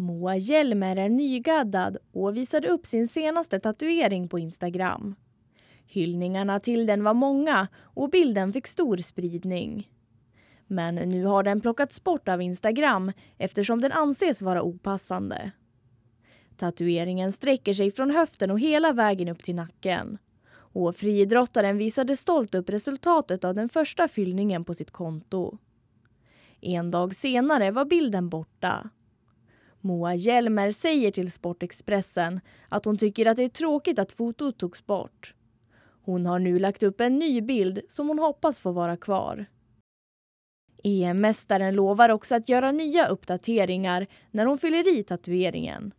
Moa Hjelmer är nygaddad och visade upp sin senaste tatuering på Instagram. Hyllningarna till den var många och bilden fick stor spridning. Men nu har den plockats bort av Instagram eftersom den anses vara opassande. Tatueringen sträcker sig från höften och hela vägen upp till nacken. Och friidrottaren visade stolt upp resultatet av den första fyllningen på sitt konto. En dag senare var bilden borta. Moa Hjelmer säger till Sportexpressen att hon tycker att det är tråkigt att fotot togs bort. Hon har nu lagt upp en ny bild som hon hoppas får vara kvar. EM-mästaren lovar också att göra nya uppdateringar när hon fyller i tatueringen.